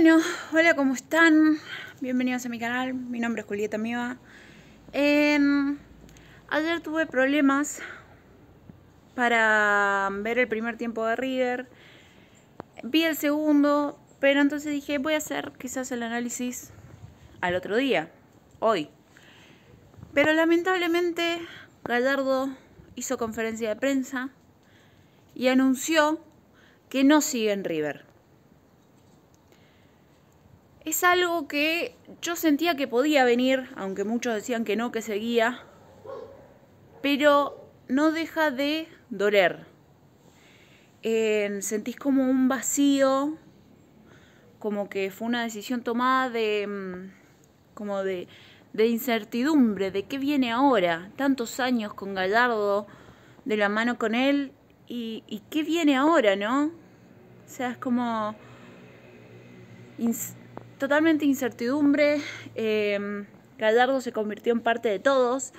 Bueno, hola, ¿cómo están? Bienvenidos a mi canal, mi nombre es Julieta Miva. Em, ayer tuve problemas para ver el primer tiempo de River. Vi el segundo, pero entonces dije, voy a hacer quizás el análisis al otro día, hoy. Pero lamentablemente Gallardo hizo conferencia de prensa y anunció que no sigue en River es algo que yo sentía que podía venir, aunque muchos decían que no, que seguía, pero no deja de doler. Em, sentís como un vacío, como que fue una decisión tomada de, em, como de, de incertidumbre, de qué viene ahora, tantos años con Gallardo, de la mano con él, y, y qué viene ahora, ¿no? O sea, es como totalmente incertidumbre. Em, Gallardo se convirtió en parte de todos.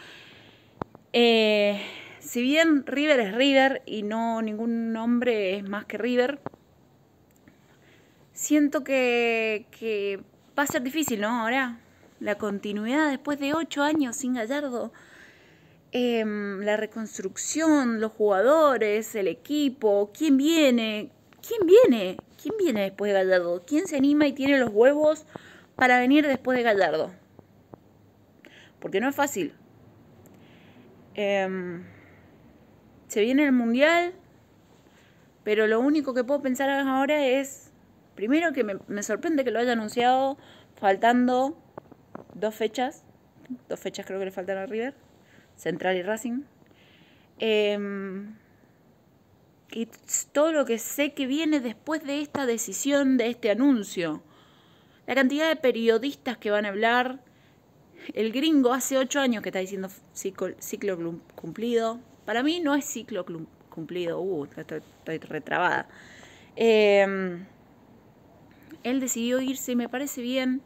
Eh, si bien River es River y no ningún nombre es más que River, siento que, va a ser difícil, ¿no? Ahora, la continuidad después de ocho años sin Gallardo, em, la reconstrucción, los jugadores, el equipo, quién viene, quién viene, ¿Quién viene después de Gallardo? ¿Quién se anima y tiene los huevos para venir después de Gallardo? Porque no es fácil. Em, se viene el Mundial, pero lo único que puedo pensar ahora es, primero que me, sorprende que lo haya anunciado faltando dos fechas, dos fechas creo que le faltan a River, Central y Racing. Eh, y todo lo que sé que viene después de esta decisión, de este anuncio. La cantidad de periodistas que van a hablar. El gringo hace ocho años que está diciendo ciclo, cumplido. Para mí no es ciclo cumplido. Uh, estoy, retrabada. Em, él decidió irse y me parece bien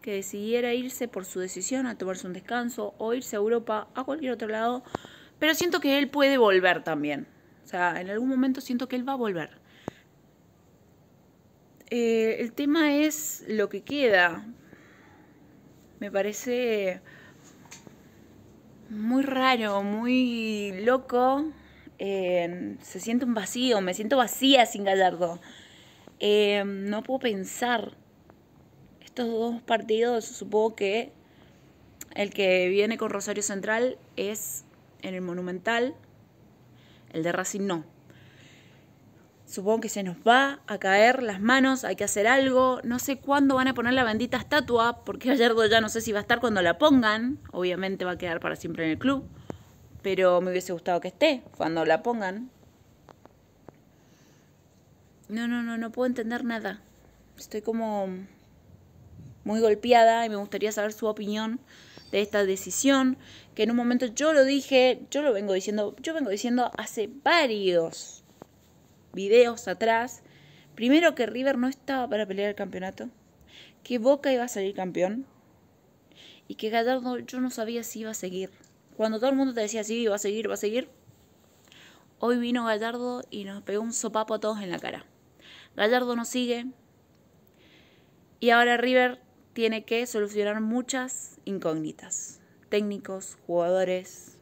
que decidiera irse por su decisión a tomarse un descanso o irse a Europa, a cualquier otro lado. Pero siento que él puede volver también. O sea, en algún momento siento que él va a volver. Eh, el tema es lo que queda. Me parece muy raro, muy loco. Em, se siente un vacío, me siento vacía sin Gallardo. Em, no puedo pensar. Estos dos partidos, supongo que el que viene con Rosario Central es en el Monumental el de Racing no. Supongo que se nos va a caer las manos, hay que hacer algo. No sé cuándo van a poner la bendita estatua, porque ayer ya no sé si va a estar cuando la pongan. Obviamente va a quedar para siempre en el club, pero me hubiese gustado que esté cuando la pongan. No, no, no, no puedo entender nada. Estoy como muy golpeada y me gustaría saber su opinión esta decisión, que en un momento yo lo dije, yo lo vengo diciendo, yo vengo diciendo hace varios videos atrás, primero que River no estaba para pelear el campeonato, que Boca iba a salir campeón y que Gallardo yo no sabía si iba a seguir. Cuando todo el mundo te decía sí, va a seguir, va a seguir, hoy vino Gallardo y nos pegó un sopapo a todos en la cara. Gallardo no sigue. Y ahora River tiene que solucionar muchas incógnitas, técnicos, jugadores.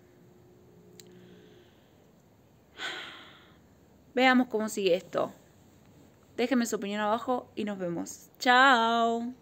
Veamos cómo sigue esto. Déjenme su opinión abajo y nos vemos. Chao.